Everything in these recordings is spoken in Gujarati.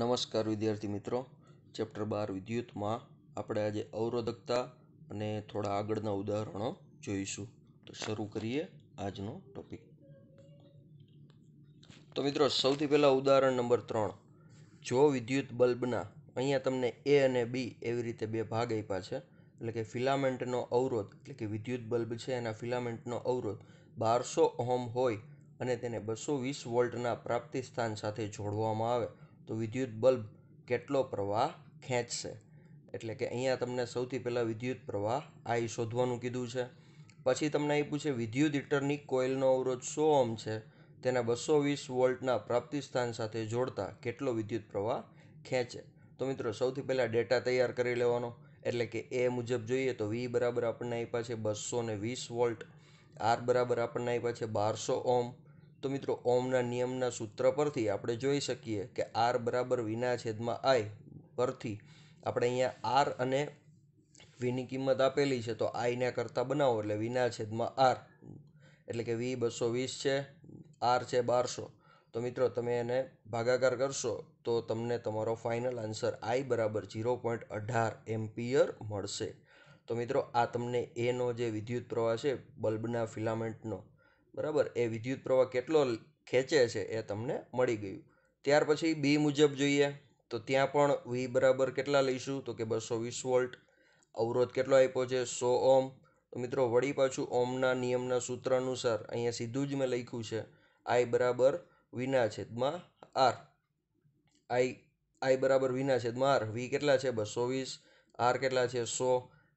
નમસ્કાર વિદ્યાર્થી મિત્રો ચેપ્ટર બાર વિદ્યુતમાં આપણે આજે અવરોધકતા અને થોડા આગળના ઉદાહરણો જોઈશું તો શરૂ કરીએ આજનો ટોપિક તો મિત્રો સૌથી પહેલાં ઉદાહરણ નંબર ત્રણ જો વિદ્યુત બલ્બના અહીંયા તમને એ અને બી એવી રીતે બે ભાગ આપ્યા છે એટલે કે ફિલામેન્ટનો અવરોધ એટલે કે વિદ્યુત બલ્બ છે એના ફિલામેન્ટનો અવરોધ બારસો ઓહમ હોય અને તેને બસો વીસ વોલ્ટના પ્રાપ્તિ સ્થાન સાથે જોડવામાં આવે તો વિદ્યુત બલ્બ કેટલો પ્રવાહ ખેંચશે એટલે કે અહીંયા તમને સૌથી પહેલાં વિદ્યુત પ્રવાહ આઈ શોધવાનું કીધું છે પછી તમને આપ્યું પૂછે વિદ્યુત હીટરની કોઇલનો અવરોધ સો ઓમ છે તેના બસો વીસ વોલ્ટના પ્રાપ્તિ સ્થાન સાથે જોડતા કેટલો વિદ્યુત પ્રવાહ ખેંચે તો મિત્રો સૌથી પહેલાં ડેટા તૈયાર કરી લેવાનો એટલે કે એ મુજબ જોઈએ તો વી બરાબર આપણને આપ્યા છે બસો ને વીસ વોલ્ટ આર બરાબર આપણને આપ્યા છે બારસો ઓમ તો મિત્રો ઓમના નિયમના સૂત્ર પરથી આપણે જોઈ શકીએ કે આર બરાબર વિના છેદમાં આઈ પરથી આપણે અહીંયા આર અને વીની કિંમત આપેલી છે તો આઈના કરતાં બનાવો એટલે વિના છેદમાં આર એટલે કે વી બસો વીસ છે આર છે બારસો તો મિત્રો તમે એને ભાગાકાર કરશો તો તમને તમારો ફાઇનલ આન્સર આઈ બરાબર જીરો પોઈન્ટ અઢાર એમ્પિયર મળશે તો મિત્રો આ તમને એનો જે વિદ્યુત પ્રવાહ છે બલ્બના ફિલામેન્ટનો બરાબર એ વિદ્યુત પ્રવાહ કેટલો ખેંચે છે એ તમને મળી ગયું ત્યાર પછી બી મુજબ જોઈએ તો ત્યાં પણ વી બરાબર કેટલા લઈશું તો કે બસો વીસ વોલ્ટ અવરોધ કેટલો આપ્યો છે સો ઓમ તો મિત્રો વળી પાછું ઓમના નિયમના સૂત્ર અનુસાર અહીંયા સીધું જ મેં લખ્યું છે આઈ બરાબર વિના છેદમાં આર આઈ આઈ બરાબર વિના છેદમાં આર વી કેટલા છે બસો વીસ આર કેટલા છે સો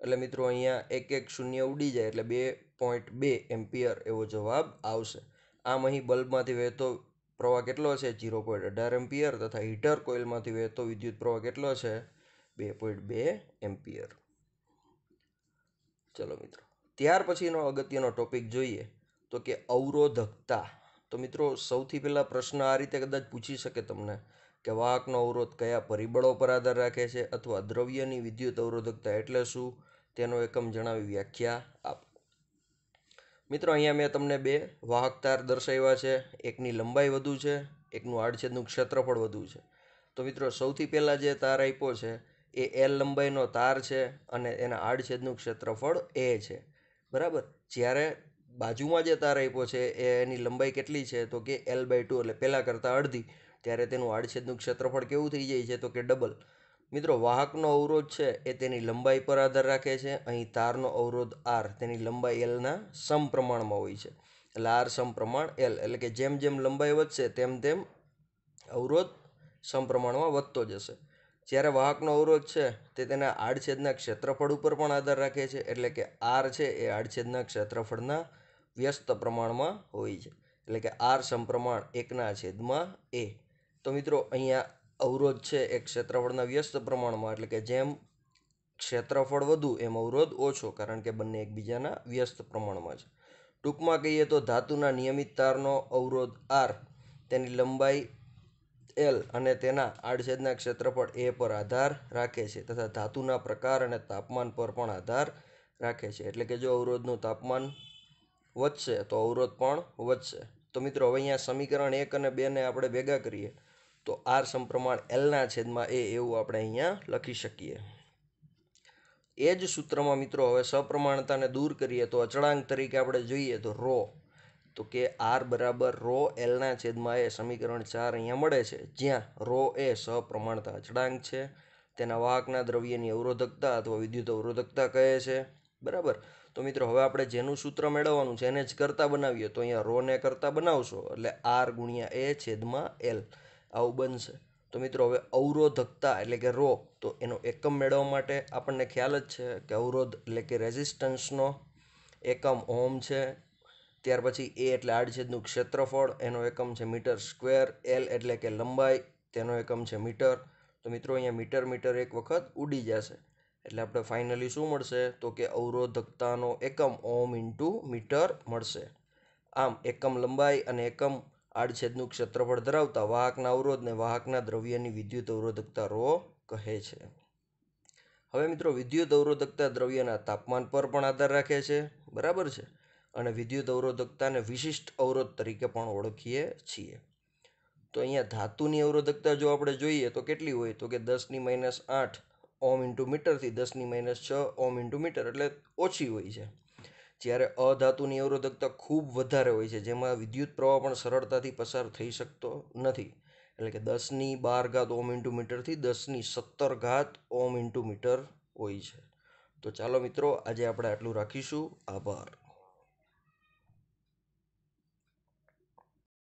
એટલે મિત્રો અહીંયા એક એક શૂન્ય ઉડી જાય એટલે બે પોઈન્ટ બે એમ્પિયર એવો જવાબ આવશે આમ અહીં બલ્બમાંથી વહેતો પ્રવાહ કેટલો છે જીરો પોઈન્ટ અઢાર એમ્પિયર તથા હીટર કોઇલમાંથી વહેતો વિદ્યુત પ્રવાહ કેટલો છે બે પોઈન્ટ બે એમ્પિયર ચલો મિત્રો ત્યાર પછીનો અગત્યનો ટોપિક જોઈએ તો કે અવરોધકતા તો મિત્રો સૌથી પહેલાં પ્રશ્ન આ રીતે કદાચ પૂછી શકે તમને કે વાહકનો અવરોધ કયા પરિબળો પર આધાર રાખે છે અથવા દ્રવ્યની વિદ્યુત અવરોધકતા એટલે શું તેનો એકમ જણાવી વ્યાખ્યા આપ મિત્રો અહીંયા મેં તમને બે વાહક તાર દર્શાવ્યા છે એકની લંબાઈ વધુ છે એકનું આડછેદનું ક્ષેત્રફળ વધુ છે તો મિત્રો સૌથી પહેલાં જે તાર આપ્યો છે એ એલ લંબાઈનો તાર છે અને એના આડછેદનું ક્ષેત્રફળ એ છે બરાબર જ્યારે બાજુમાં જે તાર આપ્યો છે એ એની લંબાઈ કેટલી છે તો કે એલ બાય ટુ એટલે પહેલાં કરતાં અડધી ત્યારે તેનું આડછેદનું ક્ષેત્રફળ કેવું થઈ જાય છે તો કે ડબલ મિત્રો વાહકનો અવરોધ છે એ તેની લંબાઈ પર આધાર રાખે છે અહીં તારનો અવરોધ આર તેની લંબાઈ એલના સમપ્રમાણમાં હોય છે એટલે આર સમપ્રમાણ એલ એટલે કે જેમ જેમ લંબાઈ વધશે તેમ તેમ અવરોધ સમપ્રમાણમાં વધતો જશે જ્યારે વાહકનો અવરોધ છે તે તેના આડછેદના ક્ષેત્રફળ ઉપર પણ આધાર રાખે છે એટલે કે આર છે એ આડછેદના ક્ષેત્રફળના વ્યસ્ત પ્રમાણમાં હોય છે એટલે કે આર સમપ્રમાણ એકના છેદમાં એ તો મિત્રો અહીંયા અવરોધ છે એ ક્ષેત્રફળના વ્યસ્ત પ્રમાણમાં એટલે કે જેમ ક્ષેત્રફળ વધુ એમ અવરોધ ઓછો કારણ કે બંને એકબીજાના વ્યસ્ત પ્રમાણમાં છે ટૂંકમાં કહીએ તો ધાતુના નિયમિત તારનો અવરોધ આર તેની લંબાઈ એલ અને તેના આડછેદના ક્ષેત્રફળ એ પર આધાર રાખે છે તથા ધાતુના પ્રકાર અને તાપમાન પર પણ આધાર રાખે છે એટલે કે જો અવરોધનું તાપમાન વધશે તો અવરોધ પણ વધશે તો મિત્રો હવે અહીંયા સમીકરણ એક અને બેને આપણે ભેગા કરીએ તો આર સમપ્રમાણ એલના છેદમાં એ એવું આપણે અહીંયા લખી શકીએ એ જ સૂત્રમાં મિત્રો હવે સપ્રમાણતાને દૂર કરીએ તો અચળાંક તરીકે આપણે જોઈએ તો રો તો કે આર બરાબર રો એલના છેદમાં એ સમીકરણ ચાર અહીંયા મળે છે જ્યાં રો એ સપ્રમાણતા અચળાંક છે તેના વાહકના દ્રવ્યની અવરોધકતા અથવા વિદ્યુત અવરોધકતા કહે છે બરાબર તો મિત્રો હવે આપણે જેનું સૂત્ર મેળવવાનું છે એને જ કરતા બનાવીએ તો અહીંયા રોને કરતા બનાવશો એટલે આર ગુણ્યા એ છેદમાં એલ આવું બનશે તો મિત્રો હવે અવરોધકતા એટલે કે રો તો એનો એકમ મેળવવા માટે આપણને ખ્યાલ જ છે કે અવરોધ એટલે કે રેઝિસ્ટન્સનો એકમ ઓમ છે ત્યાર પછી એ એટલે આડછેદનું ક્ષેત્રફળ એનો એકમ છે મીટર સ્ક્વેર એલ એટલે કે લંબાઈ તેનો એકમ છે મીટર તો મિત્રો અહીંયા મીટર મીટર એક વખત ઉડી જશે એટલે આપણે ફાઇનલી શું મળશે તો કે અવરોધકતાનો એકમ ઓમ ઇન્ટુ મીટર મળશે આમ એકમ લંબાઈ અને એકમ આડછેદનું ક્ષેત્રફળ ધરાવતા વાહકના અવરોધને વાહકના દ્રવ્યની વિદ્યુત અવરોધકતા રો કહે છે હવે મિત્રો વિદ્યુત અવરોધકતા દ્રવ્યના તાપમાન પર પણ આધાર રાખે છે બરાબર છે અને વિદ્યુત અવરોધકતાને વિશિષ્ટ અવરોધ તરીકે પણ ઓળખીએ છીએ તો અહીંયા ધાતુની અવરોધકતા જો આપણે જોઈએ તો કેટલી હોય તો કે દસની માઇનસ આઠ ઓમ ઇન્ટુ મીટરથી દસની માઇનસ છ ઓમ ઇન્ટુ મીટર એટલે ઓછી હોય છે જ્યારે અધાતુની અવરોધકતા ખૂબ વધારે હોય છે જેમાં વિદ્યુત પ્રવાહ પણ સરળતાથી પસાર થઈ શકતો નથી એટલે કે દસની બાર ઘાત ઓમ ઇન્ટુ મીટરથી દસની સત્તર ઘાત ઓમ ઇન્ટુ મીટર હોય છે તો ચાલો મિત્રો આજે આપણે આટલું રાખીશું આભાર